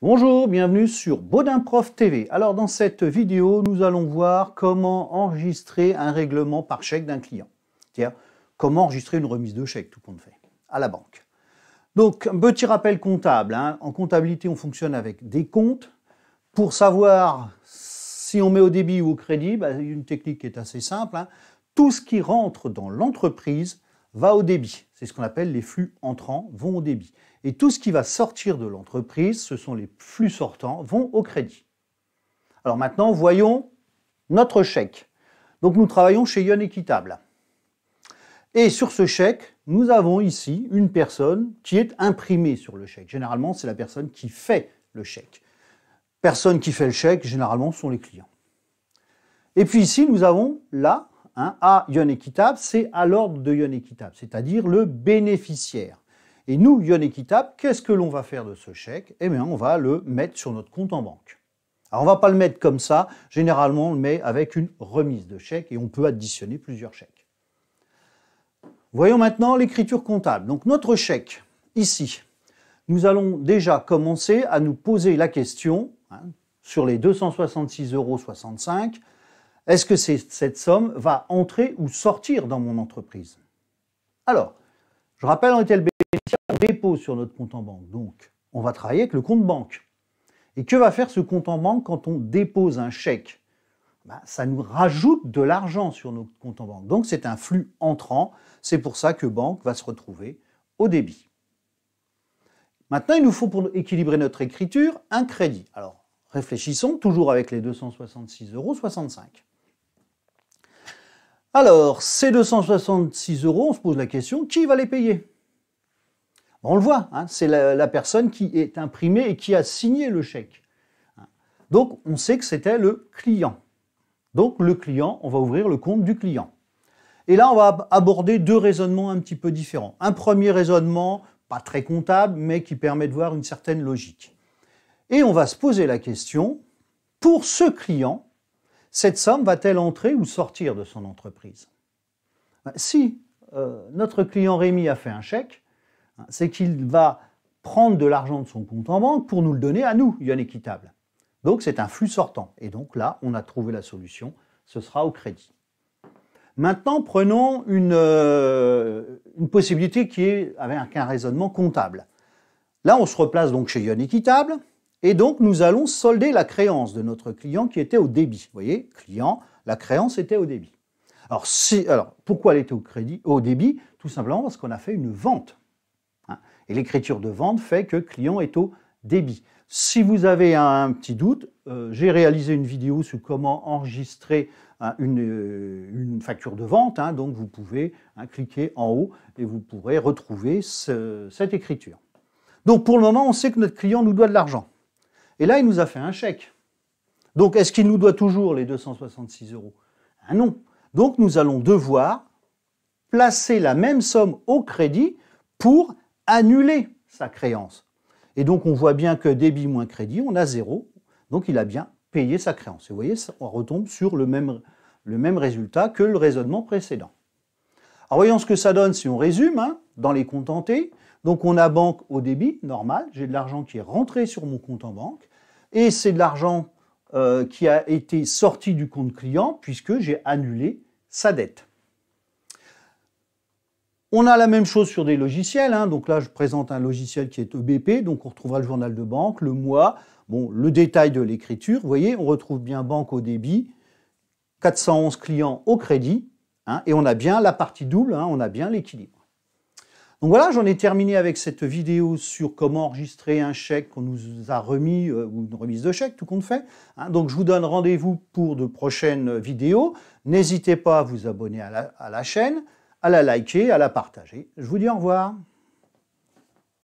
Bonjour, bienvenue sur Baudin Prof TV. Alors dans cette vidéo, nous allons voir comment enregistrer un règlement par chèque d'un client. C'est-à-dire comment enregistrer une remise de chèque, tout compte fait, à la banque. Donc, un petit rappel comptable. Hein. En comptabilité, on fonctionne avec des comptes. Pour savoir si on met au débit ou au crédit, bah, une technique qui est assez simple. Hein. Tout ce qui rentre dans l'entreprise va au débit. C'est ce qu'on appelle les flux entrants vont au débit. Et tout ce qui va sortir de l'entreprise, ce sont les flux sortants, vont au crédit. Alors maintenant, voyons notre chèque. Donc nous travaillons chez Yon Equitable. Et sur ce chèque, nous avons ici une personne qui est imprimée sur le chèque. Généralement, c'est la personne qui fait le chèque. Personne qui fait le chèque, généralement, sont les clients. Et puis ici, nous avons là à hein, ion équitable, c'est à l'ordre de ion équitable, c'est-à-dire le bénéficiaire. Et nous, ion équitable, qu'est-ce que l'on va faire de ce chèque Eh bien, on va le mettre sur notre compte en banque. Alors, on ne va pas le mettre comme ça. Généralement, on le met avec une remise de chèque et on peut additionner plusieurs chèques. Voyons maintenant l'écriture comptable. Donc, notre chèque, ici, nous allons déjà commencer à nous poser la question hein, sur les 266,65 euros est-ce que cette somme va entrer ou sortir dans mon entreprise Alors, je rappelle en tel bénéficiaire, on dépose sur notre compte en banque. Donc, on va travailler avec le compte banque. Et que va faire ce compte en banque quand on dépose un chèque ben, Ça nous rajoute de l'argent sur notre compte en banque. Donc, c'est un flux entrant. C'est pour ça que banque va se retrouver au débit. Maintenant, il nous faut pour équilibrer notre écriture un crédit. Alors, réfléchissons toujours avec les 266,65 euros. Alors, ces 266 euros, on se pose la question, qui va les payer On le voit, hein, c'est la, personne qui est imprimée et qui a signé le chèque. Donc, on sait que c'était le client. Donc, le client, on va ouvrir le compte du client. Et là, on va aborder deux raisonnements un petit peu différents. Un premier raisonnement, pas très comptable, mais qui permet de voir une certaine logique. Et on va se poser la question, pour ce client, cette somme va-t-elle entrer ou sortir de son entreprise Si euh, notre client Rémi a fait un chèque, hein, c'est qu'il va prendre de l'argent de son compte en banque pour nous le donner à nous, Yon Équitable. Donc c'est un flux sortant. Et donc là, on a trouvé la solution, ce sera au crédit. Maintenant, prenons une, euh, une possibilité qui est avec un raisonnement comptable. Là, on se replace donc chez Yon Équitable, et donc, nous allons solder la créance de notre client qui était au débit. Vous voyez, client, la créance était au débit. Alors, si, alors pourquoi elle était au, crédit, au débit Tout simplement parce qu'on a fait une vente. Hein. Et l'écriture de vente fait que client est au débit. Si vous avez un, petit doute, euh, j'ai réalisé une vidéo sur comment enregistrer hein, euh, une, facture de vente. Hein. donc, vous pouvez cliquer en haut et vous pourrez retrouver cette écriture. Donc, pour le moment, on sait que notre client nous doit de l'argent. Et là, il nous a fait un chèque. Donc, est-ce qu'il nous doit toujours les 266 euros ah Non. Donc, nous allons devoir placer la même somme au crédit pour annuler sa créance. Et donc, on voit bien que débit moins crédit, on a zéro. Donc, il a bien payé sa créance. Et vous voyez, on retombe sur le même, le même résultat que le raisonnement précédent. Alors, voyons ce que ça donne si on résume hein, dans les comptes T. Donc, on a banque au débit, normal. J'ai de l'argent qui est rentré sur mon compte en banque. Et c'est de l'argent euh, qui a été sorti du compte client puisque j'ai annulé sa dette. On a la même chose sur des logiciels. Hein. Donc là, je présente un logiciel qui est EBP. Donc on retrouvera le journal de banque, le mois, bon, le détail de l'écriture. Vous voyez, on retrouve bien banque au débit, 411 clients au crédit. Hein. et on a bien la partie double, hein. on a bien l'équilibre. Donc voilà, j'en ai terminé avec cette vidéo sur comment enregistrer un chèque qu'on nous a remis, euh, ou une remise de chèque, tout compte fait. Hein. donc je vous donne rendez-vous pour de prochaines vidéos. N'hésitez pas à vous abonner à la chaîne, à la liker, à la partager. Je vous dis au revoir.